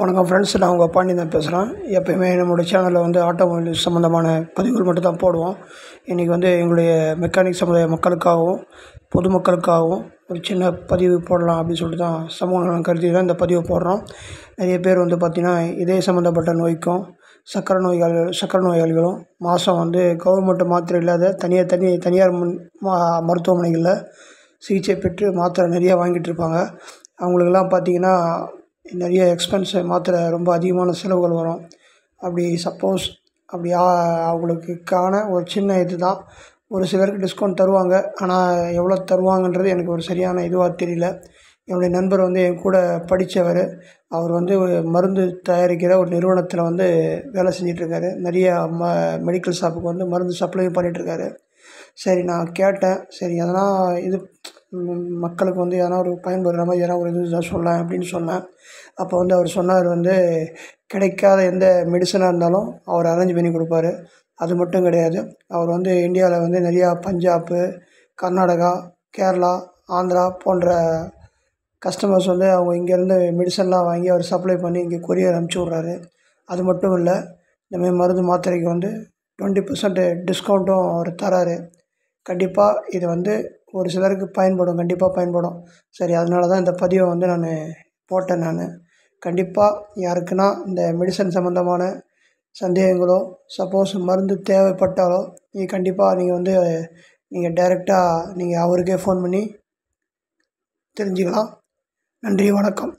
வணக்கம் ஃப்ரெண்ட்ஸ் நான் உங்கள் பாண்டி தான் பேசுகிறேன் எப்போயுமே நம்மளோட சேனலில் வந்து ஆட்டோமொபைல் சம்மந்தமான பதிவுகள் மட்டும் தான் போடுவோம் இன்றைக்கி வந்து எங்களுடைய மெக்கானிக் சமுதாய மக்களுக்காகவும் பொதுமக்களுக்காகவும் ஒரு சின்ன பதிவு போடலாம் அப்படின்னு சொல்லிட்டு தான் சமூக நலன் கருதி தான் இந்த பதிவை போடுறோம் நிறைய பேர் வந்து பார்த்திங்கன்னா இதே சம்மந்தப்பட்ட நோய்க்கும் சக்கரை நோய்கள் சக்கரை நோயாளிகளும் மாதம் வந்து கவர்மெண்ட் மாத்திரை இல்லாத தனியார் தனி தனியார் மருத்துவமனைகளில் சிகிச்சை பெற்று மாத்திரை நிறையா வாங்கிட்டு இருப்பாங்க அவங்களுக்கெல்லாம் பார்த்திங்கன்னா நிறைய எக்ஸ்பென்ஸை மாத்திரை ரொம்ப அதிகமான செலவுகள் வரும் அப்படி சப்போஸ் அப்படி அவங்களுக்கான ஒரு சின்ன இது தான் ஒரு சிலருக்கு டிஸ்கவுண்ட் தருவாங்க ஆனால் எவ்வளோ தருவாங்கன்றது எனக்கு ஒரு சரியான இதுவாக தெரியல என்னுடைய நண்பர் வந்து என் கூட படித்தவர் அவர் வந்து மருந்து தயாரிக்கிற ஒரு நிறுவனத்தில் வந்து வேலை செஞ்சிட்ருக்காரு நிறைய ம மெடிக்கல் ஷாப்புக்கு வந்து மருந்து சப்ளையும் பண்ணிகிட்ருக்காரு சரி நான் கேட்டேன் சரி அதெல்லாம் இது மக்களுக்கு வந்து எதனா ஒரு பயன்படுற மாதிரி எதனா ஒரு இது இதாக சொல்லேன் அப்படின்னு சொன்னேன் அப்போ வந்து அவர் சொன்னார் வந்து கிடைக்காத எந்த மெடிசனாக இருந்தாலும் அவர் அரேஞ்ச் பண்ணி கொடுப்பாரு அது மட்டும் கிடையாது அவர் வந்து இந்தியாவில் வந்து நிறையா பஞ்சாப்பு கர்நாடகா கேரளா ஆந்திரா போன்ற கஸ்டமர்ஸ் வந்து அவங்க இங்கேருந்து மெடிசன்லாம் வாங்கி அவர் சப்ளை பண்ணி இங்கே கொரியர் அனுப்பிச்சி விட்றாரு அது மட்டும் இல்லை இந்தமாதிரி மருந்து மாத்திரைக்கு வந்து டுவெண்ட்டி பர்சன்ட் டிஸ்கவுண்ட்டும் அவர் தராரு கண்டிப்பாக இது வந்து ஒரு சிலருக்கு பயன்படும் கண்டிப்பாக பயன்படும் சரி அதனால தான் இந்த பதிவை வந்து நான் போட்டேன் நான் கண்டிப்பாக யாருக்குன்னா இந்த மெடிசன் சம்மந்தமான சந்தேகங்களோ சப்போஸ் மருந்து தேவைப்பட்டாலோ நீங்கள் கண்டிப்பாக நீங்கள் வந்து நீங்கள் டைரெக்டாக நீங்கள் அவருக்கே ஃபோன் பண்ணி தெரிஞ்சுக்கலாம் நன்றி வணக்கம்